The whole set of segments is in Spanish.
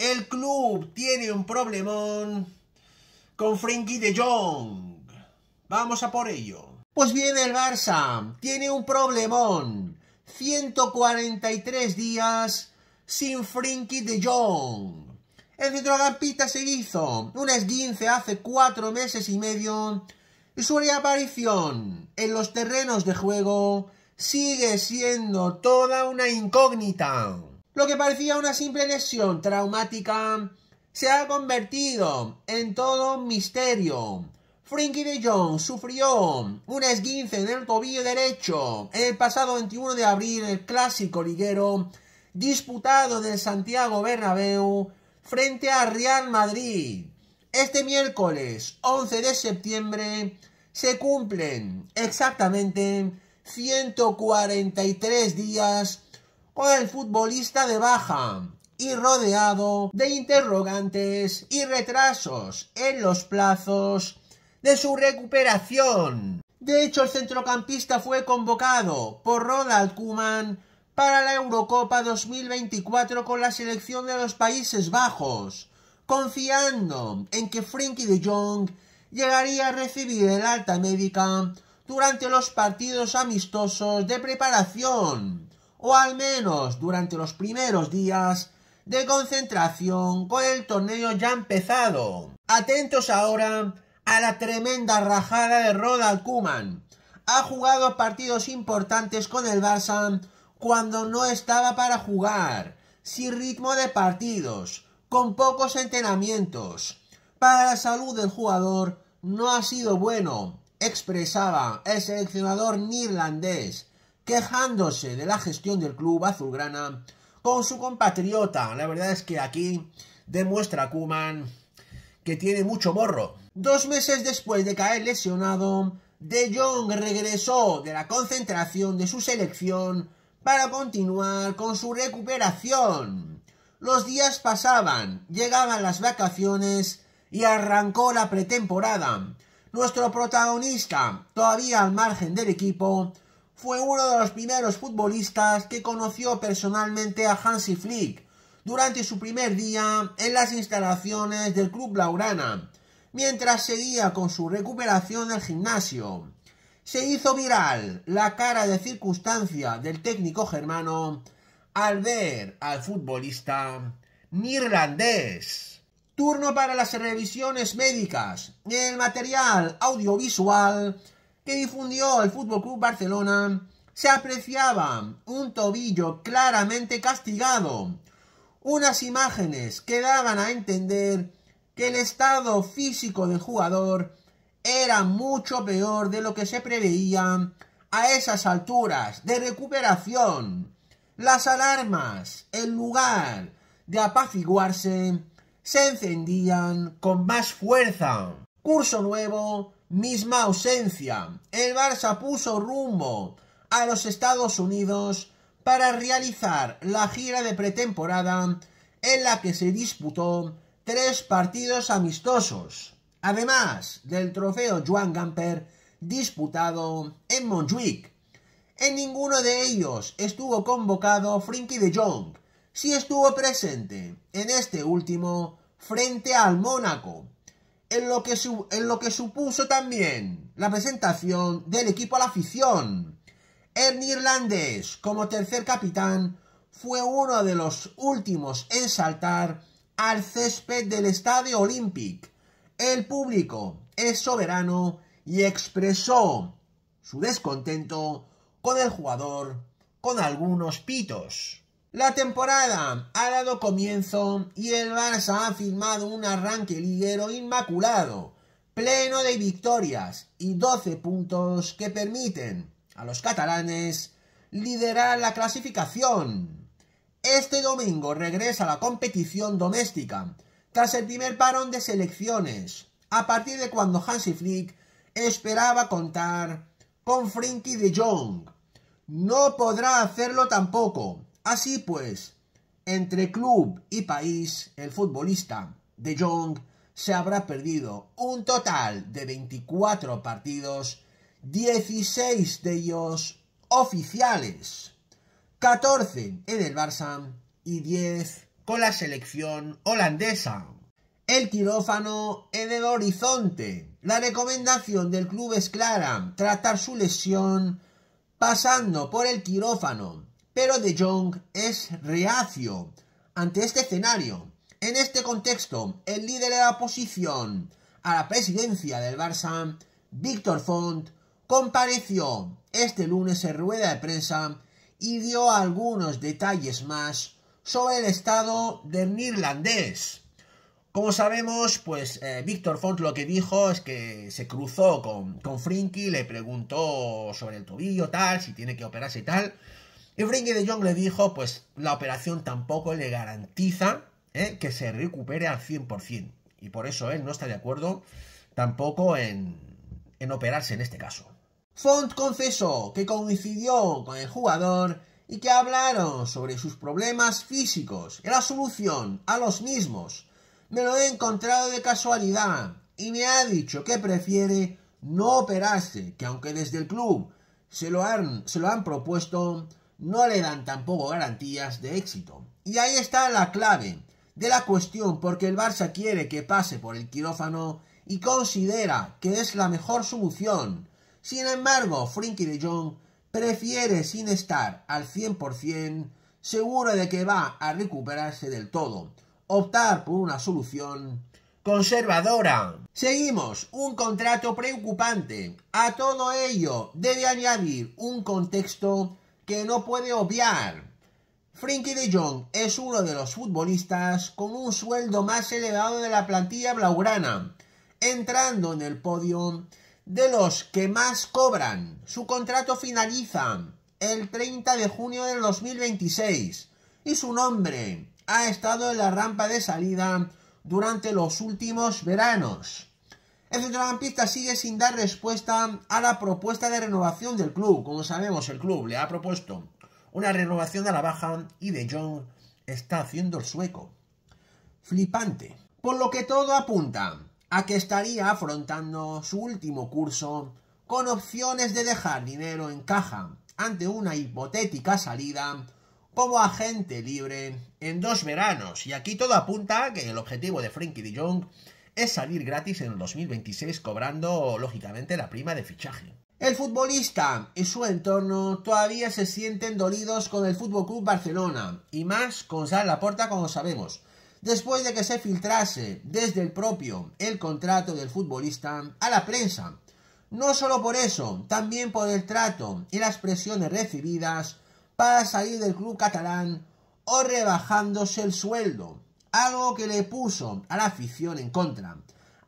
El club tiene un problemón con Frenkie de Jong. Vamos a por ello. Pues bien, el Barça tiene un problemón. 143 días sin Frenkie de Jong. El centrocampista se hizo un esguince hace cuatro meses y medio y su reaparición en los terrenos de juego sigue siendo toda una incógnita. Lo que parecía una simple lesión traumática se ha convertido en todo un misterio. Frankie de Jong sufrió un esguince en el tobillo derecho el pasado 21 de abril, el clásico liguero disputado del Santiago Bernabéu frente a Real Madrid. Este miércoles 11 de septiembre se cumplen exactamente 143 días el futbolista de baja y rodeado de interrogantes y retrasos en los plazos de su recuperación. De hecho, el centrocampista fue convocado por Ronald Koeman para la Eurocopa 2024 con la selección de los Países Bajos, confiando en que Frenkie de Jong llegaría a recibir el alta médica durante los partidos amistosos de preparación o al menos durante los primeros días de concentración con pues el torneo ya empezado. Atentos ahora a la tremenda rajada de Rodal Kuman. Ha jugado partidos importantes con el Barça cuando no estaba para jugar, sin ritmo de partidos, con pocos entrenamientos. Para la salud del jugador no ha sido bueno, expresaba el seleccionador neerlandés quejándose de la gestión del club azulgrana con su compatriota. La verdad es que aquí demuestra Kuman que tiene mucho morro. Dos meses después de caer lesionado, De Jong regresó de la concentración de su selección para continuar con su recuperación. Los días pasaban, llegaban las vacaciones y arrancó la pretemporada. Nuestro protagonista, todavía al margen del equipo, fue uno de los primeros futbolistas que conoció personalmente a Hansi Flick durante su primer día en las instalaciones del club Laurana, mientras seguía con su recuperación del gimnasio. Se hizo viral la cara de circunstancia del técnico germano al ver al futbolista neerlandés. Turno para las revisiones médicas. El material audiovisual que difundió el Fútbol Club Barcelona, se apreciaba un tobillo claramente castigado, unas imágenes que daban a entender que el estado físico del jugador era mucho peor de lo que se preveía a esas alturas de recuperación. Las alarmas, en lugar de apaciguarse, se encendían con más fuerza. Curso nuevo, misma ausencia, el Barça puso rumbo a los Estados Unidos para realizar la gira de pretemporada en la que se disputó tres partidos amistosos, además del trofeo Juan Gamper disputado en Montjuic. En ninguno de ellos estuvo convocado Frinky de Jong, si estuvo presente en este último frente al Mónaco, en lo, que supuso también la presentación del equipo a la afición. Ernie irlandés como tercer capitán, fue uno de los últimos en saltar al césped del Estadio Olympic. El público es soberano y expresó su descontento con el jugador con algunos pitos. La temporada ha dado comienzo y el Barça ha firmado un arranque liguero inmaculado, pleno de victorias y 12 puntos que permiten a los catalanes liderar la clasificación. Este domingo regresa la competición doméstica, tras el primer parón de selecciones, a partir de cuando Hansi Flick esperaba contar con Frinky de Jong. No podrá hacerlo tampoco, Así pues, entre club y país, el futbolista de Jong se habrá perdido un total de 24 partidos, 16 de ellos oficiales, 14 en el Barça y 10 con la selección holandesa. El quirófano en el horizonte. La recomendación del club es clara, tratar su lesión pasando por el quirófano pero De Jong es reacio ante este escenario. En este contexto, el líder de la oposición a la presidencia del Barça, Víctor Font, compareció este lunes en rueda de prensa y dio algunos detalles más sobre el estado del neerlandés. Como sabemos, pues eh, Víctor Font lo que dijo es que se cruzó con, con Frinky, le preguntó sobre el tobillo, tal, si tiene que operarse y tal. Y de Jong le dijo, pues la operación tampoco le garantiza ¿eh? que se recupere al 100%. Y por eso él no está de acuerdo tampoco en, en operarse en este caso. Font confesó que coincidió con el jugador y que hablaron sobre sus problemas físicos y la solución a los mismos. Me lo he encontrado de casualidad y me ha dicho que prefiere no operarse, que aunque desde el club se lo han, se lo han propuesto, no le dan tampoco garantías de éxito. Y ahí está la clave de la cuestión, porque el Barça quiere que pase por el quirófano y considera que es la mejor solución. Sin embargo, Frinky de Jong prefiere sin estar al 100% seguro de que va a recuperarse del todo, optar por una solución conservadora. Seguimos, un contrato preocupante. A todo ello debe añadir un contexto que no puede obviar. Frinky de Jong es uno de los futbolistas con un sueldo más elevado de la plantilla blaugrana, entrando en el podio de los que más cobran. Su contrato finaliza el 30 de junio del 2026 y su nombre ha estado en la rampa de salida durante los últimos veranos. El centrocampista sigue sin dar respuesta a la propuesta de renovación del club. Como sabemos, el club le ha propuesto una renovación a la baja y De Jong está haciendo el sueco. Flipante. Por lo que todo apunta a que estaría afrontando su último curso con opciones de dejar dinero en caja ante una hipotética salida como agente libre en dos veranos. Y aquí todo apunta a que el objetivo de Frankie de Jong salir gratis en el 2026 cobrando lógicamente la prima de fichaje. El futbolista y su entorno todavía se sienten dolidos con el Fútbol Club Barcelona y más con Sal Laporta como sabemos. Después de que se filtrase desde el propio el contrato del futbolista a la prensa. No solo por eso, también por el trato y las presiones recibidas para salir del club catalán o rebajándose el sueldo. Algo que le puso a la afición en contra.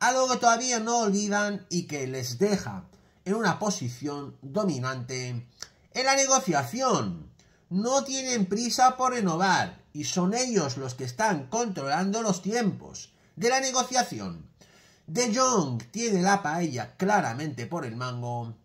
Algo que todavía no olvidan y que les deja en una posición dominante en la negociación. No tienen prisa por renovar y son ellos los que están controlando los tiempos de la negociación. De Jong tiene la paella claramente por el mango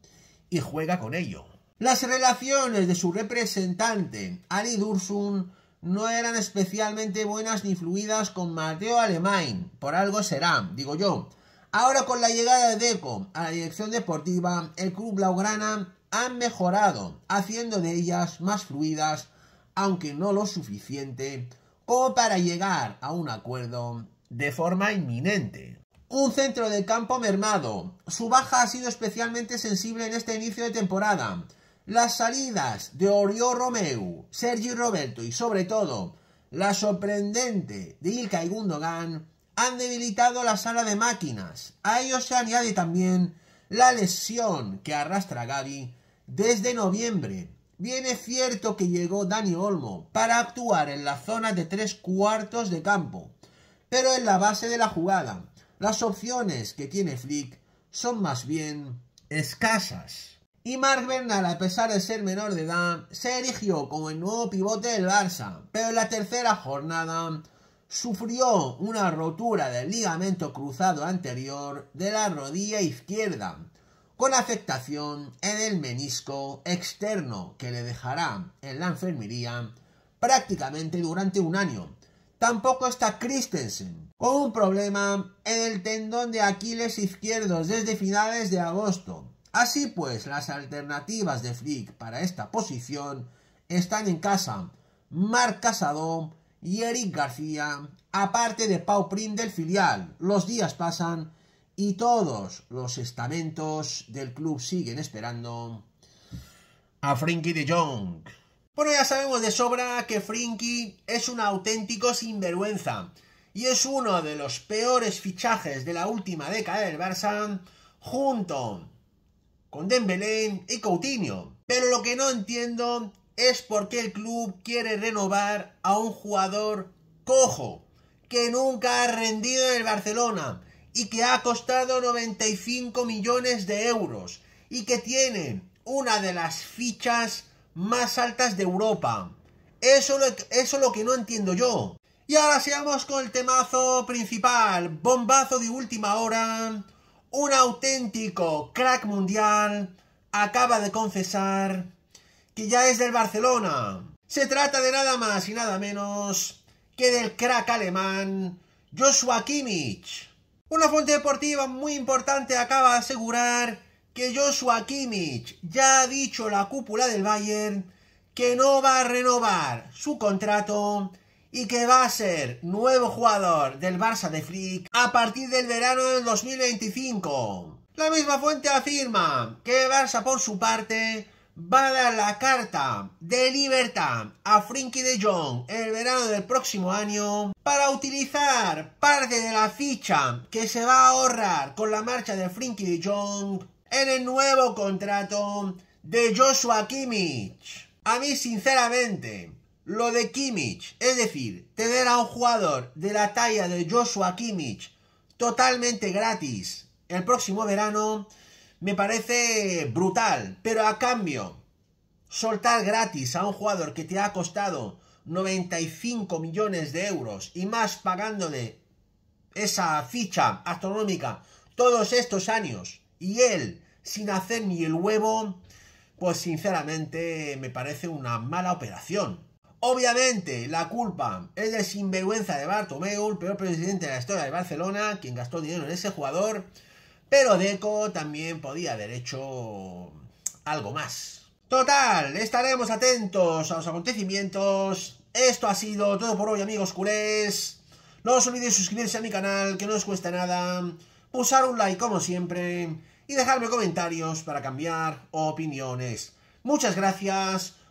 y juega con ello. Las relaciones de su representante, Ali Dursun, no eran especialmente buenas ni fluidas con Mateo Alemán, por algo será, digo yo. Ahora con la llegada de Deco a la dirección deportiva, el club blaugrana ha mejorado, haciendo de ellas más fluidas, aunque no lo suficiente, como para llegar a un acuerdo de forma inminente. Un centro de campo mermado. Su baja ha sido especialmente sensible en este inicio de temporada, las salidas de Oriol Romeu, Sergi Roberto y sobre todo la sorprendente de Ilkay Gundogan han debilitado la sala de máquinas. A ello se añade también la lesión que arrastra Gaby desde noviembre. Viene cierto que llegó Dani Olmo para actuar en la zona de tres cuartos de campo, pero en la base de la jugada. Las opciones que tiene Flick son más bien escasas. Y Mark Bernal, a pesar de ser menor de edad, se erigió como el nuevo pivote del Barça, pero en la tercera jornada sufrió una rotura del ligamento cruzado anterior de la rodilla izquierda, con afectación en el menisco externo que le dejará en la enfermería prácticamente durante un año. Tampoco está Christensen, con un problema en el tendón de Aquiles izquierdo desde finales de agosto, Así pues, las alternativas de Flick para esta posición están en casa. Marc Casado y Eric García, aparte de Pau Prim del filial. Los días pasan y todos los estamentos del club siguen esperando a Frinky de Jong. Bueno, ya sabemos de sobra que Frinky es un auténtico sinvergüenza y es uno de los peores fichajes de la última década del Barça junto con Dembélé y Coutinho. Pero lo que no entiendo es por qué el club quiere renovar a un jugador cojo, que nunca ha rendido en el Barcelona y que ha costado 95 millones de euros y que tiene una de las fichas más altas de Europa. Eso, eso es lo que no entiendo yo. Y ahora sigamos con el temazo principal, bombazo de última hora, un auténtico crack mundial, acaba de confesar que ya es del Barcelona. Se trata de nada más y nada menos que del crack alemán Joshua Kimmich. Una fuente deportiva muy importante acaba de asegurar que Joshua Kimmich ya ha dicho la cúpula del Bayern que no va a renovar su contrato y que va a ser nuevo jugador del Barça de Flick a partir del verano del 2025. La misma fuente afirma que Barça por su parte va a dar la carta de libertad a Frinky de Jong en el verano del próximo año para utilizar parte de la ficha que se va a ahorrar con la marcha de Frinky de Jong en el nuevo contrato de Joshua Kimmich. A mí, sinceramente, lo de Kimmich, es decir, tener a un jugador de la talla de Joshua Kimmich totalmente gratis el próximo verano me parece brutal, pero a cambio soltar gratis a un jugador que te ha costado 95 millones de euros y más pagándole esa ficha astronómica todos estos años y él sin hacer ni el huevo, pues sinceramente me parece una mala operación. Obviamente, la culpa es de sinvergüenza de Bartomeu, el peor presidente de la historia de Barcelona, quien gastó dinero en ese jugador. Pero Deco también podía haber hecho algo más. Total, estaremos atentos a los acontecimientos. Esto ha sido todo por hoy, amigos culés. No os olvidéis suscribirse a mi canal, que no os cuesta nada. Pulsar un like, como siempre. Y dejarme comentarios para cambiar opiniones. Muchas gracias.